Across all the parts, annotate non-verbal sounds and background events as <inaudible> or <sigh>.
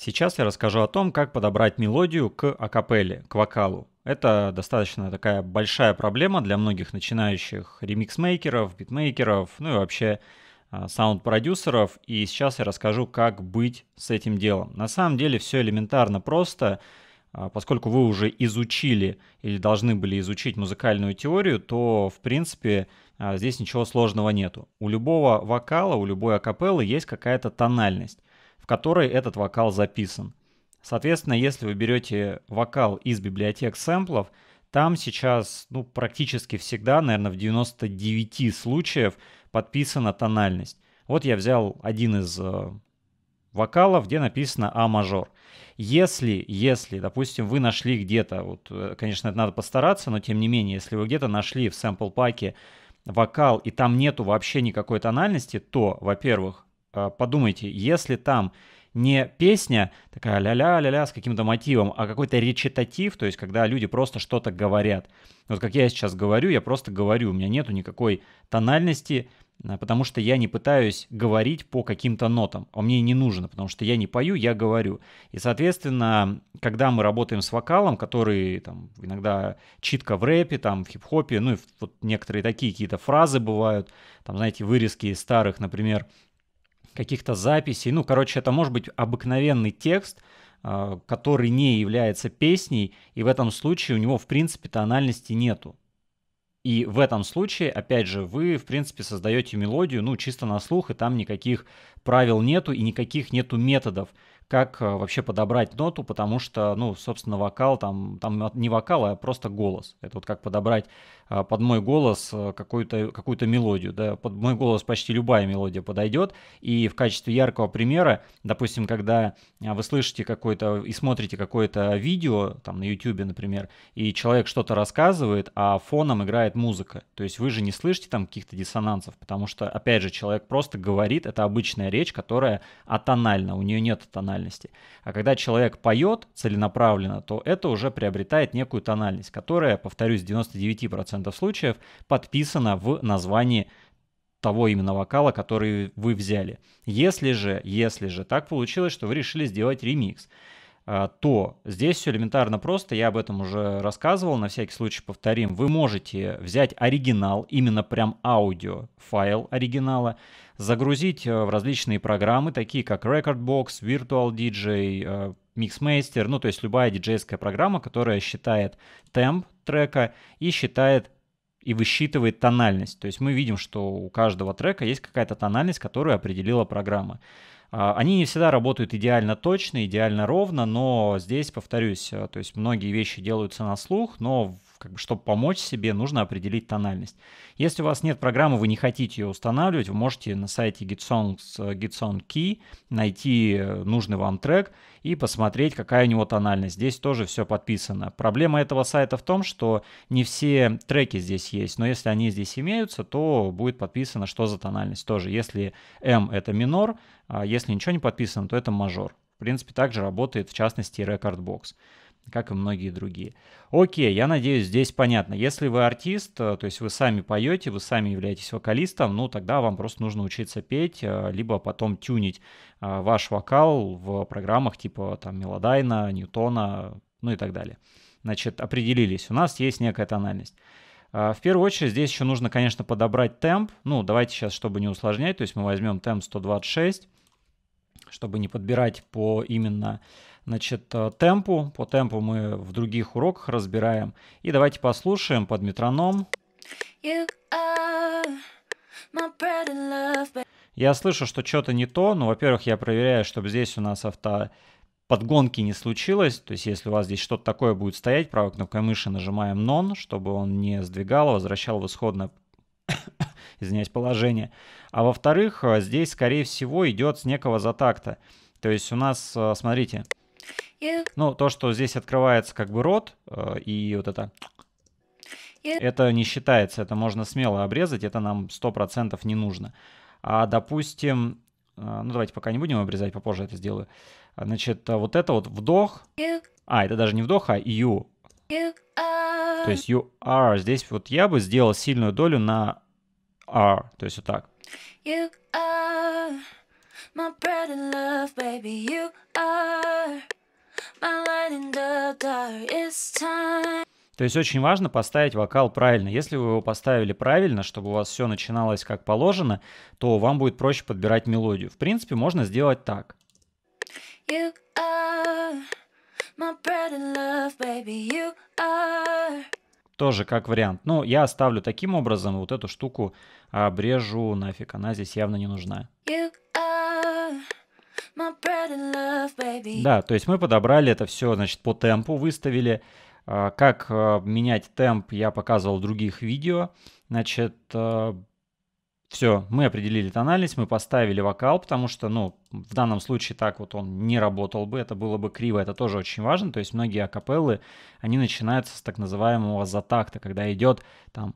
Сейчас я расскажу о том, как подобрать мелодию к акапелле, к вокалу. Это достаточно такая большая проблема для многих начинающих ремиксмейкеров, битмейкеров, ну и вообще а, саунд-продюсеров. И сейчас я расскажу, как быть с этим делом. На самом деле все элементарно просто. А, поскольку вы уже изучили или должны были изучить музыкальную теорию, то, в принципе, а, здесь ничего сложного нету. У любого вокала, у любой акапеллы есть какая-то тональность которой этот вокал записан. Соответственно, если вы берете вокал из библиотек сэмплов, там сейчас ну, практически всегда, наверное, в 99 случаев подписана тональность. Вот я взял один из э, вокалов, где написано А мажор. Если, если, допустим, вы нашли где-то, вот, э, конечно, это надо постараться, но тем не менее, если вы где-то нашли в сэмпл-паке вокал, и там нету вообще никакой тональности, то, во-первых, а, подумайте, если там не песня такая ля-ля, ля-ля с каким-то мотивом, а какой-то речитатив, то есть когда люди просто что-то говорят. Вот как я сейчас говорю, я просто говорю, у меня нету никакой тональности, а, потому что я не пытаюсь говорить по каким-то нотам, а мне не нужно, потому что я не пою, я говорю. И, соответственно, когда мы работаем с вокалом, который там иногда читка в рэпе, там в хип-хопе, ну и вот некоторые такие какие-то фразы бывают, там, знаете, вырезки из старых, например, каких-то записей. Ну, короче, это может быть обыкновенный текст, а, который не является песней, и в этом случае у него, в принципе, тональности нету. И в этом случае, опять же, вы, в принципе, создаете мелодию, ну, чисто на слух, и там никаких правил нету, и никаких нету методов, как э, вообще подобрать ноту, потому что, ну, собственно, вокал там, там не вокал, а просто голос. Это вот как подобрать а, под мой голос э, какую-то какую мелодию, да, под мой голос почти любая мелодия подойдет, и в качестве яркого примера, допустим, когда э, вы слышите какое-то и смотрите какое-то видео, там на YouTube, например, и человек что-то рассказывает, а фоном играет музыка, то есть вы же не слышите там каких-то диссонансов, потому что, опять же, человек просто говорит, это обычная речь, которая атональна, у нее нет тональности, тональности. А когда человек поет целенаправленно, то это уже приобретает некую тональность, которая, повторюсь, в 99% случаев подписана в названии того именно вокала, который вы взяли. Если же, если же так получилось, что вы решили сделать ремикс, а, то здесь все элементарно просто, я об этом уже рассказывал, на всякий случай повторим. Вы можете взять оригинал, именно прям аудио файл оригинала, загрузить э, в различные программы, такие как Recordbox, Virtual DJ, э, Mixmaster, ну то есть любая диджейская программа, которая считает темп трека и считает и высчитывает тональность. То есть мы видим, что у каждого трека есть какая-то тональность, которую определила программа. А, они не всегда работают идеально точно, идеально ровно, но здесь, повторюсь, э, то есть многие вещи делаются на слух, но как бы, чтобы помочь себе, нужно определить тональность. Если у вас нет программы, вы не хотите ее устанавливать, вы можете на сайте GitSongs, GitSongKey найти э, нужный вам трек и посмотреть, какая у него тональность. Здесь тоже все подписано. Проблема этого сайта в том, что не все треки здесь есть, но если они здесь имеются, то будет подписано, что за тональность тоже. Если M — это минор, а если ничего не подписано, то это мажор. В принципе, также работает, в частности, Recordbox как и многие другие. Окей, я надеюсь, здесь понятно. Если вы артист, э, то есть вы сами поете, вы сами являетесь вокалистом, ну тогда вам просто нужно учиться петь, э, либо потом тюнить э, ваш вокал в программах типа там Мелодайна, Ньютона, ну и так далее. Значит, определились, у нас есть некая тональность. В первую очередь здесь еще нужно, конечно, подобрать темп. Ну, давайте сейчас, чтобы не усложнять, то есть мы возьмем темп 126, чтобы не подбирать по именно значит, э, темпу. По темпу мы в других уроках разбираем. И давайте послушаем под метроном. Я слышу, что что-то не то. Ну, во-первых, я проверяю, чтобы здесь у нас авто подгонки не случилось. То есть, если у вас здесь что-то такое будет стоять, правой кнопкой мыши нажимаем НОН, чтобы он не сдвигал, а возвращал в исходное <coughs> извиняюсь, положение. А во-вторых, э, здесь, скорее всего, идет с некого затакта. То есть у нас, э, смотрите, ну, то, что здесь открывается как бы рот, э, и вот это... Это не считается, это можно смело обрезать, это нам 100% не нужно. А, допустим, э, ну, давайте пока не будем обрезать, попозже это сделаю. Значит, э, вот это вот вдох. А, это даже не вдох, а you. А. То есть you are. Здесь вот я бы сделал сильную долю на are. То есть вот так. You are а. my bread and love, baby, you are. То есть очень важно поставить вокал правильно. Если вы его поставили правильно, чтобы у вас все начиналось как положено, то вам будет проще подбирать мелодию. В принципе, можно сделать так. тоже как вариант. Но я оставлю таким образом, вот эту штуку обрежу нафиг, она здесь явно не нужна. Да, то есть мы подобрали это все, значит, по темпу выставили. А, как а, менять темп, я показывал в других видео. Значит, а, все, мы определили тональность, мы поставили вокал, потому что, ну, в данном случае так вот он не работал бы, это было бы криво, это тоже очень важно. То есть многие акапеллы, они начинаются с так называемого затакта, когда идет там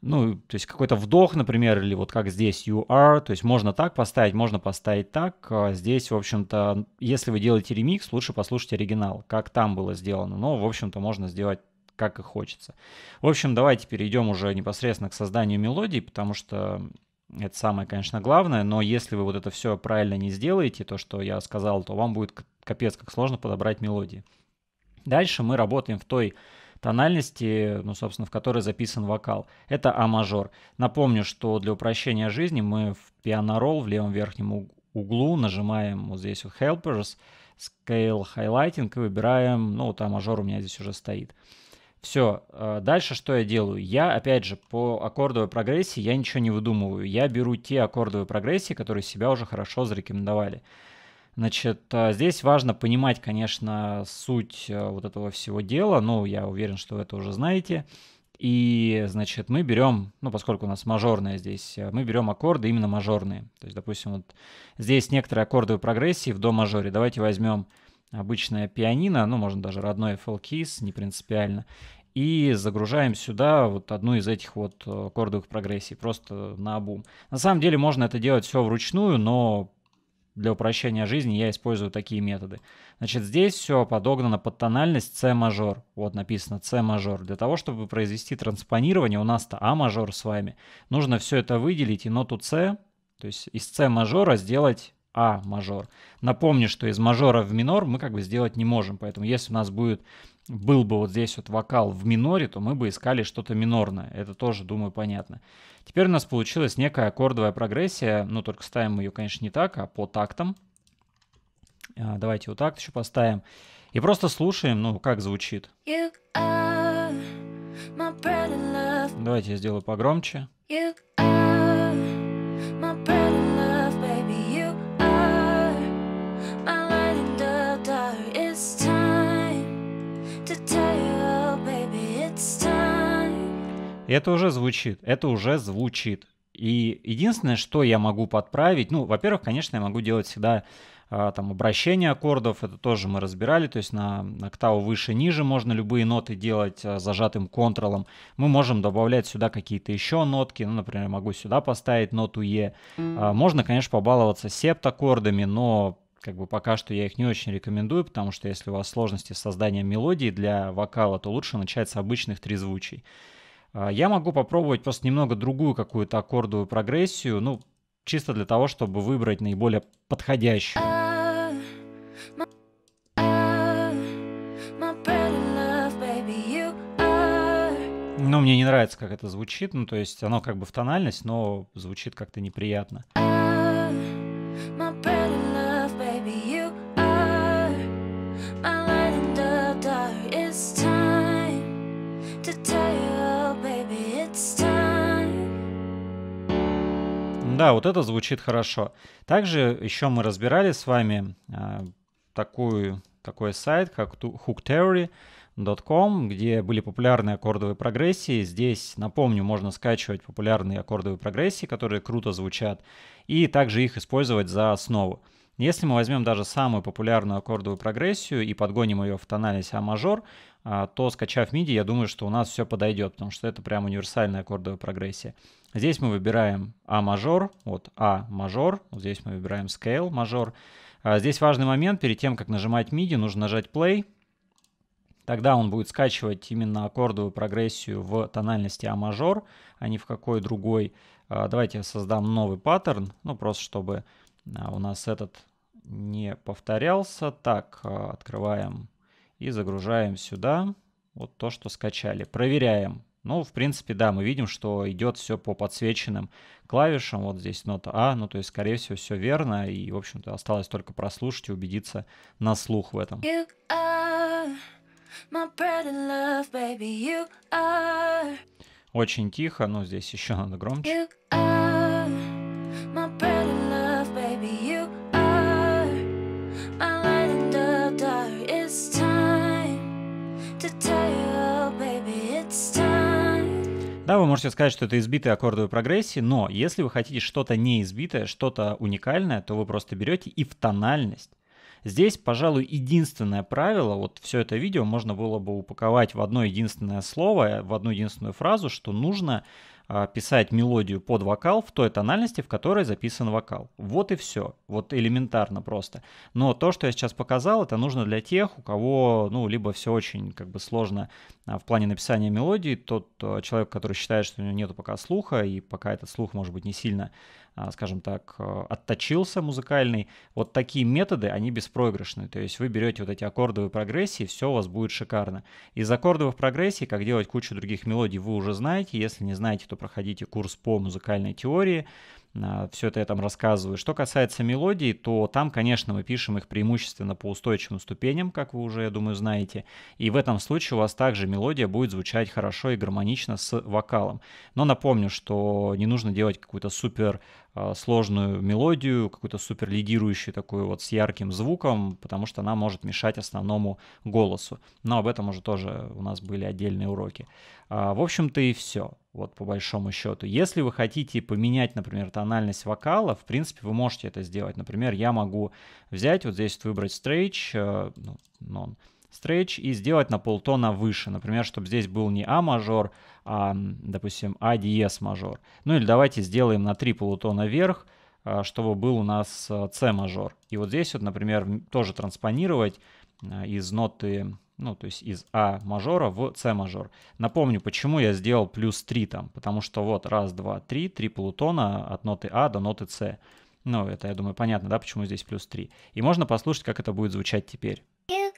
ну, то есть какой-то вдох, например, или вот как здесь you are, то есть можно так поставить, можно поставить так. А здесь, в общем-то, если вы делаете ремикс, лучше послушать оригинал, как там было сделано. Но, в общем-то, можно сделать как и хочется. В общем, давайте перейдем уже непосредственно к созданию мелодии, потому что это самое, конечно, главное, но если вы вот это все правильно не сделаете, то, что я сказал, то вам будет капец как сложно подобрать мелодии. Дальше мы работаем в той тональности, ну, собственно, в которой записан вокал. Это А-мажор. Напомню, что для упрощения жизни мы в пианорол в левом верхнем углу нажимаем вот здесь вот Helpers, Scale Highlighting и выбираем, ну, вот А-мажор у меня здесь уже стоит. Все, э, дальше что я делаю? Я, опять же, по аккордовой прогрессии я ничего не выдумываю. Я беру те аккордовые прогрессии, которые себя уже хорошо зарекомендовали. Значит, э, здесь важно понимать, конечно, суть э, вот этого всего дела. Ну, я уверен, что вы это уже знаете. И, значит, мы берем, ну, поскольку у нас мажорная здесь, э, мы берем аккорды именно мажорные. То есть, допустим, вот здесь некоторые аккорды в прогрессии в до мажоре. Давайте возьмем обычное пианино, ну, можно даже родной FL Keys, не принципиально. И загружаем сюда вот одну из этих вот аккордовых прогрессий, просто на обум. На самом деле можно это делать все вручную, но для упрощения жизни я использую такие методы. Значит, здесь все подогнано под тональность С мажор. Вот написано С мажор. Для того, чтобы произвести транспонирование, у нас-то А мажор с вами. Нужно все это выделить и ноту С, то есть из С мажора сделать а мажор. Напомню, что из мажора в минор мы как бы сделать не можем, поэтому если у нас будет, был бы вот здесь вот вокал в миноре, то мы бы искали что-то минорное. Это тоже, думаю, понятно. Теперь у нас получилась некая аккордовая прогрессия, ну только ставим ее, конечно, не так, а по тактам. А, давайте вот так еще поставим. И просто слушаем, ну, как звучит. Давайте я сделаю погромче. You are Это уже звучит, это уже звучит. И единственное, что я могу подправить, ну, во-первых, конечно, я могу делать всегда а, там обращение аккордов, это тоже мы разбирали, то есть на октаву выше, ниже можно любые ноты делать а, зажатым контролом. Мы можем добавлять сюда какие-то еще нотки, ну, например, могу сюда поставить ноту Е. А, можно, конечно, побаловаться септаккордами, но как бы пока что я их не очень рекомендую, потому что если у вас сложности с созданием мелодии для вокала, то лучше начать с обычных трезвучий. А, я могу попробовать просто немного другую какую-то аккордовую прогрессию, ну, чисто для того, чтобы выбрать наиболее подходящую. Но ну, мне не нравится, как это звучит, ну, то есть оно как бы в тональность, но звучит как-то неприятно. Да, вот это звучит хорошо. Также еще мы разбирали с вами э, такую, такой сайт, как hooktheory.com, где были популярные аккордовые прогрессии. Здесь, напомню, можно скачивать популярные аккордовые прогрессии, которые круто звучат, и также их использовать за основу. Если мы возьмем даже самую популярную аккордовую прогрессию и подгоним ее в тональность А мажор, а, то, скачав MIDI, я думаю, что у нас все подойдет, потому что это прям универсальная аккордовая прогрессия. Здесь мы выбираем А мажор, вот А мажор, вот здесь мы выбираем scale мажор. А, здесь важный момент, перед тем, как нажимать MIDI, нужно нажать play, тогда он будет скачивать именно аккордовую прогрессию в тональности А мажор, а не в какой другой. А, давайте я создам новый паттерн, ну просто чтобы у нас этот не повторялся. Так, открываем и загружаем сюда вот то, что скачали. Проверяем. Ну, в принципе, да, мы видим, что идет все по подсвеченным клавишам. Вот здесь нота А, ну, то есть, скорее всего, все верно. И, в общем-то, осталось только прослушать и убедиться на слух в этом. Love, Очень тихо, но здесь еще надо громче. вы можете сказать, что это избитые аккордовые прогрессии, но если вы хотите что-то неизбитое, что-то уникальное, то вы просто берете и в тональность Здесь, пожалуй, единственное правило, вот все это видео можно было бы упаковать в одно единственное слово, э, в одну единственную фразу, что нужно а, писать мелодию под вокал в той тональности, в которой записан вокал. Вот и все. Вот элементарно просто. Но то, что я сейчас показал, это нужно для тех, у кого, ну, либо все очень как бы сложно а, в плане написания мелодии, тот а, человек, который считает, что у него нету пока слуха, и пока этот слух, может быть, не сильно а, скажем так, э, отточился музыкальный, вот такие методы, они беспроигрышные То есть вы берете вот эти аккордовые прогрессии, все у вас будет шикарно. Из аккордовых прогрессий, как делать кучу других мелодий, вы уже знаете. Если не знаете, то проходите курс по музыкальной теории. А, все это я там рассказываю. Что касается мелодий, то там, конечно, мы пишем их преимущественно по устойчивым ступеням, как вы уже, я думаю, знаете. И в этом случае у вас также мелодия будет звучать хорошо и гармонично с вокалом. Но напомню, что не нужно делать какую-то супер а, сложную мелодию, какую-то супер лидирующую такую вот с ярким звуком, потому что она может мешать основному голосу. Но об этом уже тоже у нас были отдельные уроки. А, в общем-то и все, вот по большому счету. Если вы хотите поменять, например, тональность вокала, в принципе, вы можете это сделать. Например, я могу взять вот здесь вот выбрать стрейч, э, ну, стрейч и сделать на полтона выше. Например, чтобы здесь был не А мажор, а, допустим, А диез мажор. Ну или давайте сделаем на 3 полутона вверх, а, чтобы был у нас а, С мажор. И вот здесь вот, например, тоже транспонировать а, из ноты, ну то есть из А мажора в С мажор. Напомню, почему я сделал плюс 3 там, потому что вот раз, два, три, три полутона от ноты А до ноты С. Ну это, я думаю, понятно, да, почему здесь плюс 3. И можно послушать, как это будет звучать теперь. Э,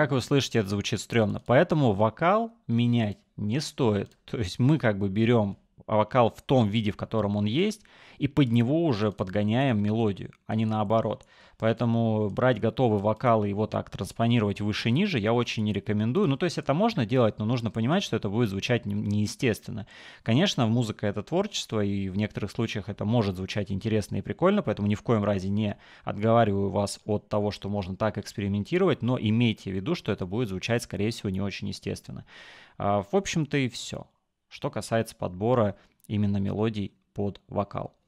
Как вы слышите, это звучит стрёмно. Поэтому вокал менять не стоит. То есть мы как бы берем вокал в том виде, в котором он есть, и под него уже подгоняем мелодию, а не наоборот. Поэтому брать готовый вокал и его так транспонировать выше-ниже я очень не рекомендую. Ну, то есть это можно делать, но нужно понимать, что это будет звучать неестественно. Конечно, музыка — это творчество, и в некоторых случаях это может звучать интересно и прикольно, поэтому ни в коем разе не отговариваю вас от того, что можно так экспериментировать, но имейте в виду, что это будет звучать, скорее всего, не очень естественно. А, в общем-то и все что касается подбора именно мелодий под вокал.